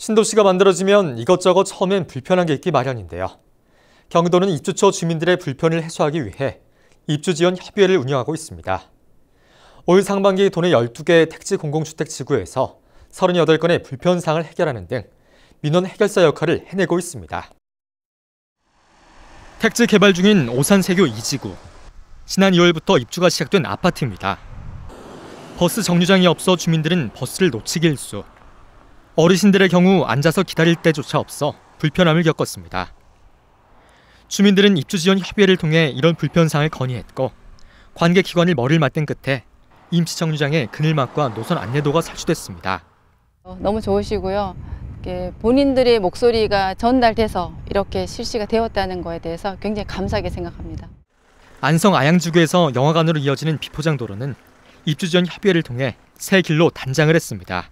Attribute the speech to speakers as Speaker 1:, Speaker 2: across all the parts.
Speaker 1: 신도시가 만들어지면 이것저것 처음엔 불편한 게 있기 마련인데요. 경기도는 입주처 주민들의 불편을 해소하기 위해 입주지원 협의회를 운영하고 있습니다. 올 상반기 도내 12개 택지 공공주택 지구에서 38건의 불편사항을 해결하는 등 민원 해결사 역할을 해내고 있습니다. 택지 개발 중인 오산세교 2지구. 지난 2월부터 입주가 시작된 아파트입니다. 버스 정류장이 없어 주민들은 버스를 놓치기 일수. 어르신들의 경우 앉아서 기다릴 때조차 없어 불편함을 겪었습니다. 주민들은 입주지원 협의회를 통해 이런 불편사항을 건의했고 관계기관이 머리를 맞댄 끝에 임시정류장에 그늘막과 노선 안내도가 설치됐습니다.
Speaker 2: 어, 너무 좋으시고요. 본인들의 목소리가 전달돼서 이렇게 실시가 되었다는 거에 대해서 굉장히 감사하게 생각합니다.
Speaker 1: 안성 아양지구에서 영화관으로 이어지는 비포장 도로는 입주지원 협의회를 통해 새 길로 단장을 했습니다.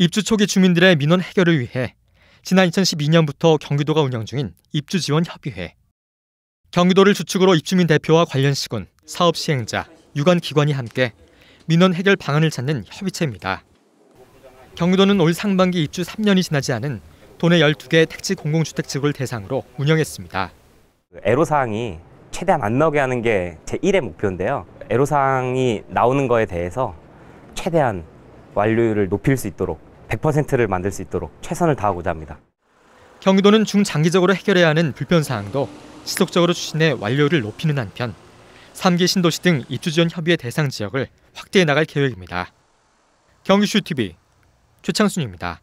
Speaker 1: 입주 초기 주민들의 민원 해결을 위해 지난 2012년부터 경기도가 운영 중인 입주 지원 협의회. 경기도를 주축으로 입주민 대표와 관련 시군, 사업 시행자, 유관 기관이 함께 민원 해결 방안을 찾는 협의체입니다. 경기도는 올 상반기 입주 3년이 지나지 않은 도내 12개 택지 공공주택 지구를 대상으로 운영했습니다.
Speaker 3: 애로사항이 최대한 안 나오게 하는 게 제 1의 목표인데요. 애로사항이 나오는 거에 대해서 최대한 완료율을 높일 수 있도록 100%를 만들 수 있도록 최선을 다하고자 합니다.
Speaker 1: 경기도는 중장기적으로 해결해야 하는 불편 사항도 지속적으로 추진해 완료를 높이는 한편 3기 신도시 등 입주 지원 협의의 대상 지역을 확대해 나갈 계획입니다. 경기슈 TV 최창순입니다.